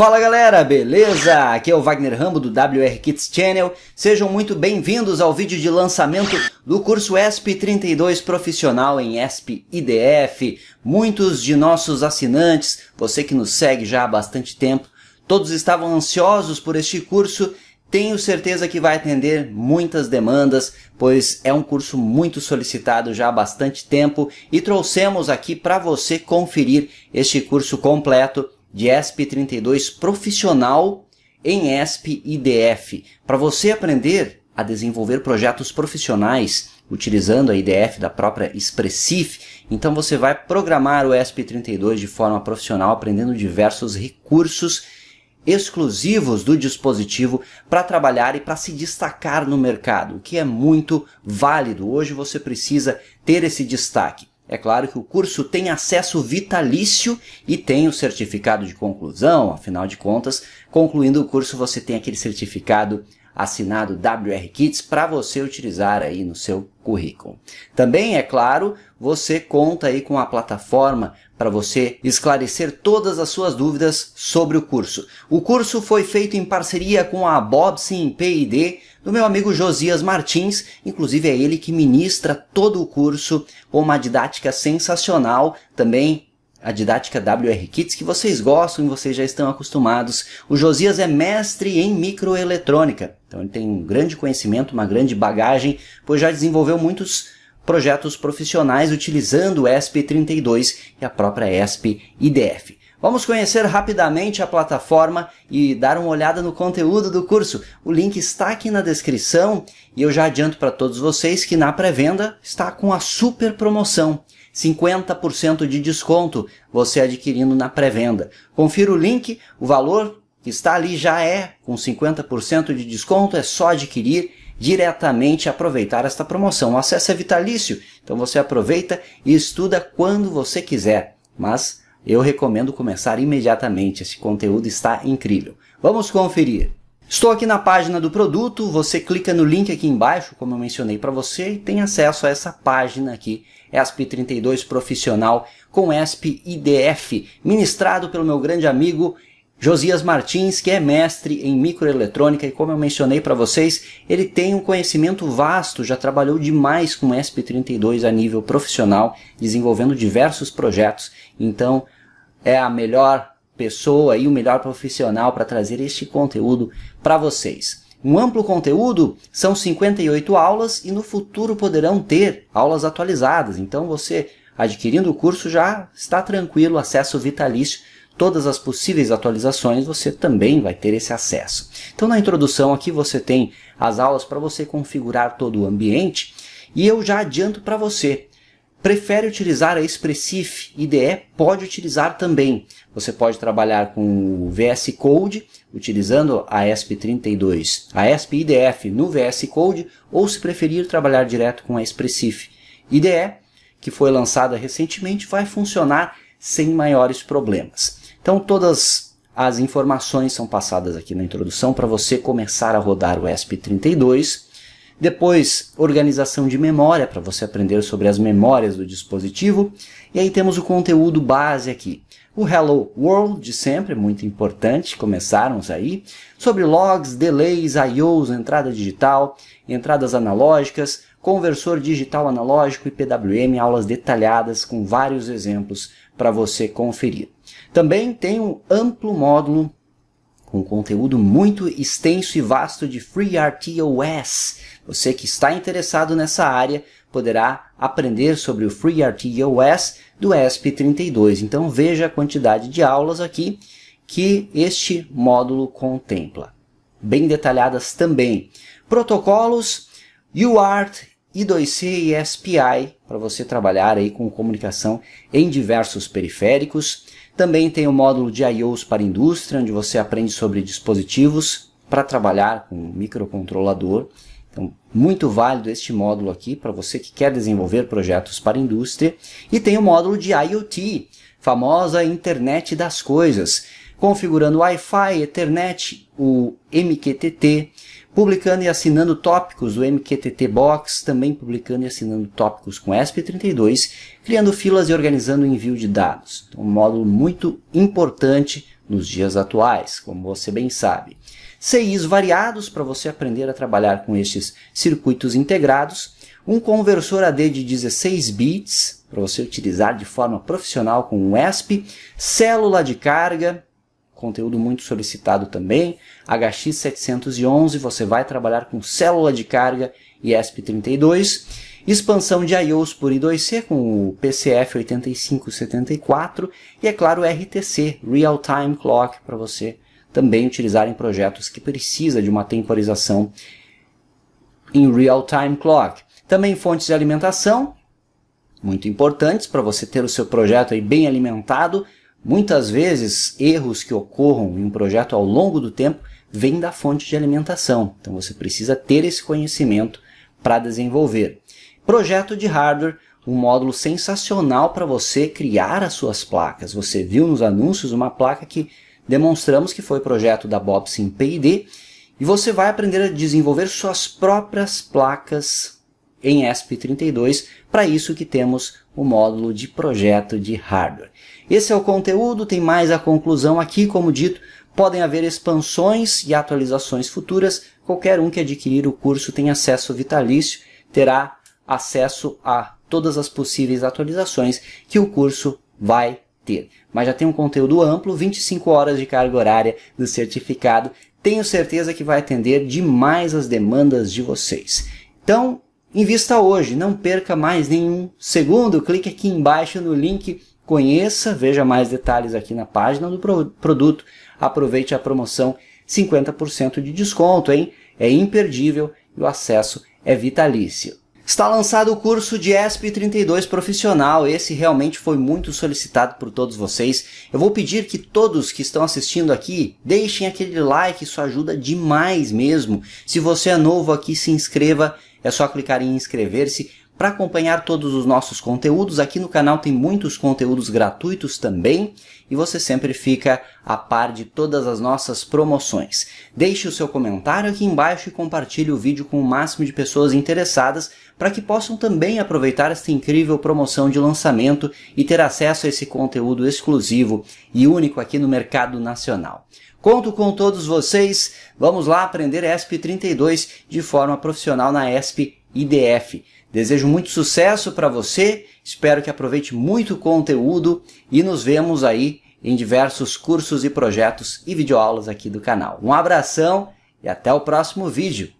Fala galera, beleza? Aqui é o Wagner Rambo do WR Kids Channel. Sejam muito bem-vindos ao vídeo de lançamento do curso ESP 32 Profissional em ESP IDF. Muitos de nossos assinantes, você que nos segue já há bastante tempo, todos estavam ansiosos por este curso. Tenho certeza que vai atender muitas demandas, pois é um curso muito solicitado já há bastante tempo e trouxemos aqui para você conferir este curso completo de ESP32 profissional em ESP IDF, para você aprender a desenvolver projetos profissionais utilizando a IDF da própria Expressif. Então você vai programar o ESP32 de forma profissional, aprendendo diversos recursos exclusivos do dispositivo para trabalhar e para se destacar no mercado, o que é muito válido. Hoje você precisa ter esse destaque. É claro que o curso tem acesso vitalício e tem o certificado de conclusão, afinal de contas, concluindo o curso você tem aquele certificado assinado WR Kits para você utilizar aí no seu currículo. Também, é claro, você conta aí com a plataforma para você esclarecer todas as suas dúvidas sobre o curso. O curso foi feito em parceria com a Bobsim P&D do meu amigo Josias Martins, inclusive é ele que ministra todo o curso com uma didática sensacional, também a didática WR Kits que vocês gostam e vocês já estão acostumados. O Josias é mestre em microeletrônica, então ele tem um grande conhecimento, uma grande bagagem, pois já desenvolveu muitos projetos profissionais utilizando o ESP32 e a própria ESP-IDF. Vamos conhecer rapidamente a plataforma e dar uma olhada no conteúdo do curso. O link está aqui na descrição e eu já adianto para todos vocês que na pré-venda está com a super promoção. 50% de desconto você adquirindo na pré-venda. Confira o link, o valor que está ali já é com 50% de desconto, é só adquirir diretamente aproveitar esta promoção. O acesso é vitalício, então você aproveita e estuda quando você quiser, mas eu recomendo começar imediatamente. Esse conteúdo está incrível. Vamos conferir. Estou aqui na página do produto, você clica no link aqui embaixo, como eu mencionei para você, e tem acesso a essa página aqui, ESP32 Profissional com ESP IDF, ministrado pelo meu grande amigo Josias Martins, que é mestre em microeletrônica e como eu mencionei para vocês, ele tem um conhecimento vasto, já trabalhou demais com sp 32 a nível profissional, desenvolvendo diversos projetos. Então, é a melhor pessoa e o melhor profissional para trazer este conteúdo para vocês. Um amplo conteúdo são 58 aulas e no futuro poderão ter aulas atualizadas. Então você adquirindo o curso já está tranquilo, acesso vitalício todas as possíveis atualizações, você também vai ter esse acesso. Então na introdução aqui você tem as aulas para você configurar todo o ambiente e eu já adianto para você, Prefere utilizar a Expressif IDE? Pode utilizar também. Você pode trabalhar com o VS Code, utilizando a ESP32, a ESP-IDF no VS Code, ou se preferir trabalhar direto com a Expressif IDE, que foi lançada recentemente, vai funcionar sem maiores problemas. Então todas as informações são passadas aqui na introdução para você começar a rodar o ESP32. Depois, organização de memória, para você aprender sobre as memórias do dispositivo. E aí temos o conteúdo base aqui. O Hello World, de sempre, muito importante, começarmos aí. Sobre logs, delays, IOs, entrada digital, entradas analógicas, Conversor digital analógico e PWM, aulas detalhadas com vários exemplos para você conferir. Também tem um amplo módulo com conteúdo muito extenso e vasto de FreeRTOS. Você que está interessado nessa área poderá aprender sobre o FreeRTOS do ESP32. Então veja a quantidade de aulas aqui que este módulo contempla. Bem detalhadas também. Protocolos UART I2C e SPI para você trabalhar aí com comunicação em diversos periféricos. Também tem o módulo de IOs para indústria, onde você aprende sobre dispositivos para trabalhar com microcontrolador. Então, muito válido este módulo aqui para você que quer desenvolver projetos para indústria. E tem o módulo de IoT, famosa internet das coisas, configurando Wi-Fi, Ethernet, o MQTT, publicando e assinando tópicos do MQTT Box, também publicando e assinando tópicos com ESP32, criando filas e organizando o envio de dados. Então, um módulo muito importante nos dias atuais, como você bem sabe. CIs variados para você aprender a trabalhar com estes circuitos integrados, um conversor AD de 16 bits para você utilizar de forma profissional com o ESP, célula de carga, conteúdo muito solicitado também. HX711, você vai trabalhar com célula de carga e ESP32. Expansão de IOs por I2C com o PCF8574 e, é claro, RTC, Real Time Clock, para você também utilizar em projetos que precisa de uma temporização em Real Time Clock. Também fontes de alimentação, muito importantes para você ter o seu projeto aí bem alimentado, Muitas vezes, erros que ocorram em um projeto ao longo do tempo vêm da fonte de alimentação. Então você precisa ter esse conhecimento para desenvolver. Projeto de hardware, um módulo sensacional para você criar as suas placas. Você viu nos anúncios uma placa que demonstramos que foi projeto da Bobsin P&D e você vai aprender a desenvolver suas próprias placas em ESP32, para isso que temos o módulo de projeto de hardware. Esse é o conteúdo, tem mais a conclusão aqui, como dito, podem haver expansões e atualizações futuras, qualquer um que adquirir o curso tem acesso vitalício, terá acesso a todas as possíveis atualizações que o curso vai ter. Mas já tem um conteúdo amplo, 25 horas de carga horária do certificado, tenho certeza que vai atender demais as demandas de vocês. Então, Invista hoje, não perca mais nenhum segundo. Clique aqui embaixo no link Conheça, veja mais detalhes aqui na página do produto. Aproveite a promoção 50% de desconto, hein? É imperdível e o acesso é vitalício. Está lançado o curso de ESP32 profissional. Esse realmente foi muito solicitado por todos vocês. Eu vou pedir que todos que estão assistindo aqui deixem aquele like, isso ajuda demais mesmo. Se você é novo aqui, se inscreva é só clicar em inscrever-se para acompanhar todos os nossos conteúdos, aqui no canal tem muitos conteúdos gratuitos também e você sempre fica a par de todas as nossas promoções. Deixe o seu comentário aqui embaixo e compartilhe o vídeo com o máximo de pessoas interessadas para que possam também aproveitar esta incrível promoção de lançamento e ter acesso a esse conteúdo exclusivo e único aqui no mercado nacional. Conto com todos vocês, vamos lá aprender ESP 32 de forma profissional na ESP IDF. Desejo muito sucesso para você, espero que aproveite muito o conteúdo e nos vemos aí em diversos cursos e projetos e videoaulas aqui do canal. Um abração e até o próximo vídeo.